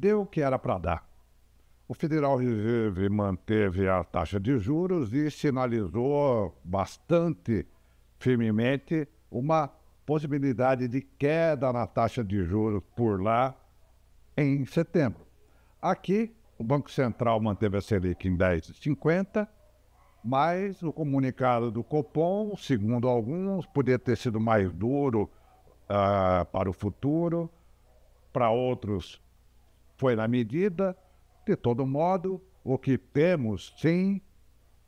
Deu o que era para dar. O Federal Reserve manteve a taxa de juros e sinalizou bastante firmemente uma possibilidade de queda na taxa de juros por lá em setembro. Aqui, o Banco Central manteve a Selic em 10,50, mas o comunicado do Copom, segundo alguns, poderia ter sido mais duro uh, para o futuro, para outros foi na medida. De todo modo, o que temos, sim,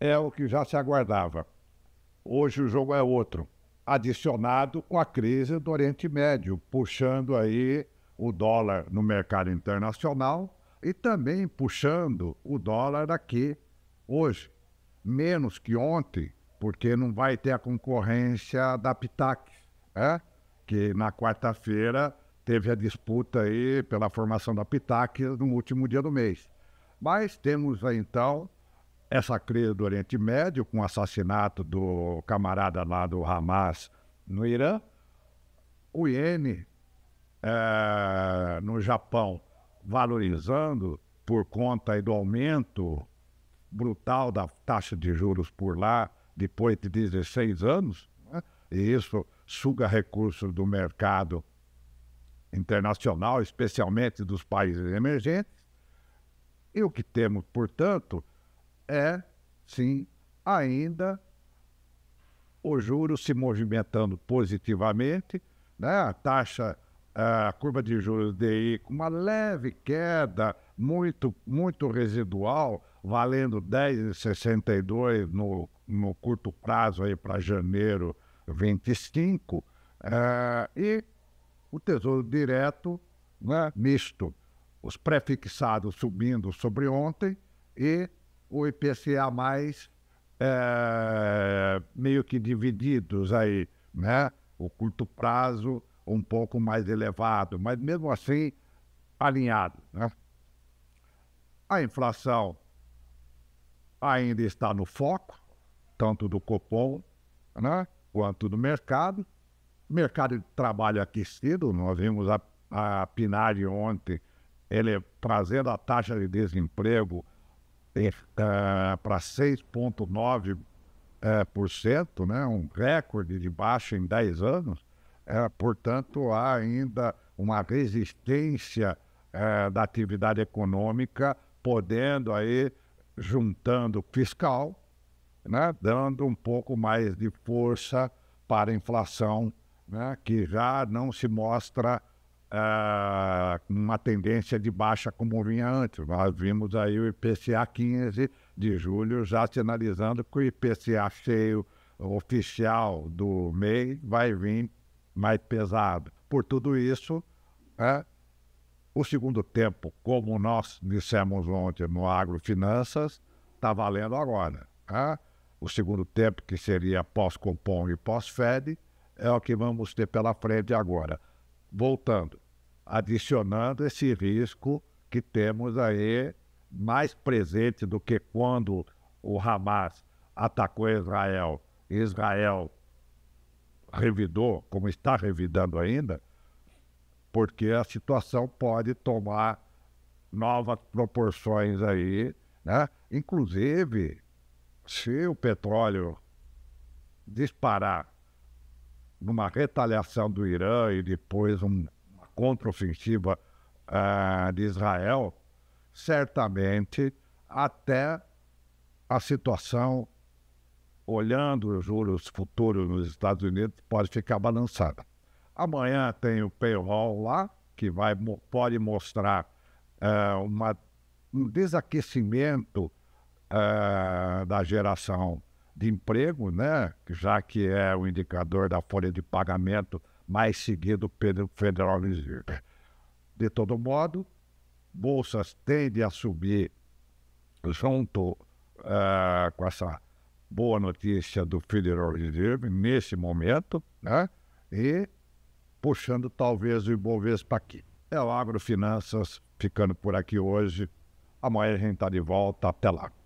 é o que já se aguardava. Hoje o jogo é outro, adicionado com a crise do Oriente Médio, puxando aí o dólar no mercado internacional e também puxando o dólar aqui hoje, menos que ontem, porque não vai ter a concorrência da PITAC, é? que na quarta-feira teve a disputa aí pela formação da PITAC no último dia do mês. Mas temos aí então essa crise do Oriente Médio, com o assassinato do camarada lá do Hamas no Irã, o iene é, eh, no Japão valorizando por conta do aumento brutal da taxa de juros por lá depois de 16 anos, né? e isso suga recursos do mercado internacional, especialmente dos países emergentes. E o que temos, portanto, é, sim, ainda o juro se movimentando positivamente, né? a taxa, a curva de juros DI com uma leve queda, muito, muito residual, valendo 10,62 no, no curto prazo aí para janeiro 25, uh, e eh, o Tesouro Direto né, misto, os prefixados subindo sobre ontem e o IPCA mais é, meio que divididos aí, né? O curto prazo um pouco mais elevado, mas mesmo assim alinhado, né? A inflação ainda está no foco, tanto do Copom né, quanto do mercado, mercado de trabalho aquecido, nós vimos a, a PNAD ontem ele trazendo a taxa de desemprego uh, para 6,9%, uh, por cento, né? um recorde de baixa em 10 anos. Uh, portanto, há ainda uma resistência uh, da atividade econômica, podendo aí, juntando fiscal, né? dando um pouco mais de força para a inflação né, que já não se mostra uh, uma tendência de baixa como vinha antes. Nós vimos aí o IPCA 15 de julho já sinalizando que o IPCA cheio oficial do MEI vai vir mais pesado. Por tudo isso, é, o segundo tempo, como nós dissemos ontem no Agrofinanças, está valendo agora. Né? O segundo tempo, que seria pós-Compom e pós-FED, é o que vamos ter pela frente agora. Voltando, adicionando esse risco que temos aí mais presente do que quando o Hamas atacou Israel. Israel revidou, como está revidando ainda, porque a situação pode tomar novas proporções aí, né? Inclusive, se o petróleo disparar numa retaliação do Irã e depois um, uma contraofensiva uh, de Israel, certamente até a situação, olhando os juros futuros nos Estados Unidos, pode ficar balançada. Amanhã tem o payroll lá, que vai, pode mostrar uh, uma, um desaquecimento uh, da geração de emprego, né? já que é o indicador da folha de pagamento mais seguido pelo Federal Reserve. De todo modo, bolsas tendem a subir junto uh, com essa boa notícia do Federal Reserve nesse momento, né? E puxando talvez o Ibovespa aqui. É o Agrofinanças ficando por aqui hoje. Amanhã a gente está de volta. Até lá.